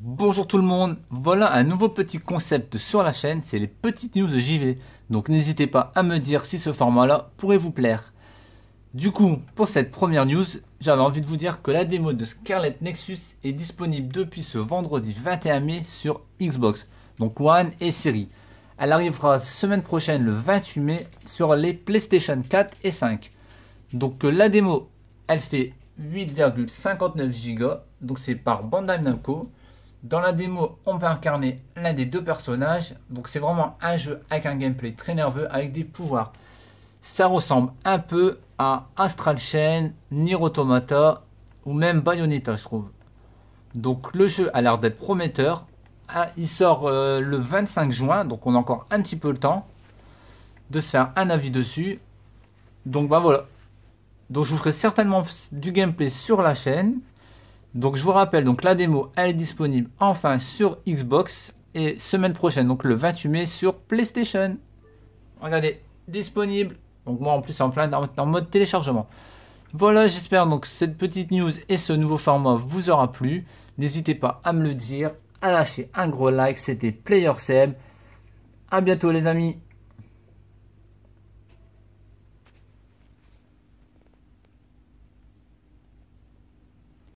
Bonjour tout le monde, voilà un nouveau petit concept sur la chaîne, c'est les petites news de JV. Donc n'hésitez pas à me dire si ce format-là pourrait vous plaire. Du coup, pour cette première news, j'avais envie de vous dire que la démo de Scarlet Nexus est disponible depuis ce vendredi 21 mai sur Xbox, donc One et Siri. Elle arrivera semaine prochaine le 28 mai sur les PlayStation 4 et 5. Donc euh, la démo, elle fait 8,59 Go, donc c'est par Bandai Namco. Dans la démo, on peut incarner l'un des deux personnages. Donc c'est vraiment un jeu avec un gameplay très nerveux, avec des pouvoirs. Ça ressemble un peu à Astral Chain, Nier Automata ou même Bayonetta, je trouve. Donc le jeu a l'air d'être prometteur. Ah, il sort euh, le 25 juin, donc on a encore un petit peu le temps de se faire un avis dessus. Donc bah voilà. Donc je vous ferai certainement du gameplay sur la chaîne. Donc je vous rappelle, donc la démo, elle est disponible enfin sur Xbox et semaine prochaine, donc le 28 mai sur PlayStation. Regardez, disponible. Donc moi en plus en plein en mode téléchargement. Voilà, j'espère donc cette petite news et ce nouveau format vous aura plu. N'hésitez pas à me le dire, à lâcher un gros like. C'était Seb, À bientôt les amis.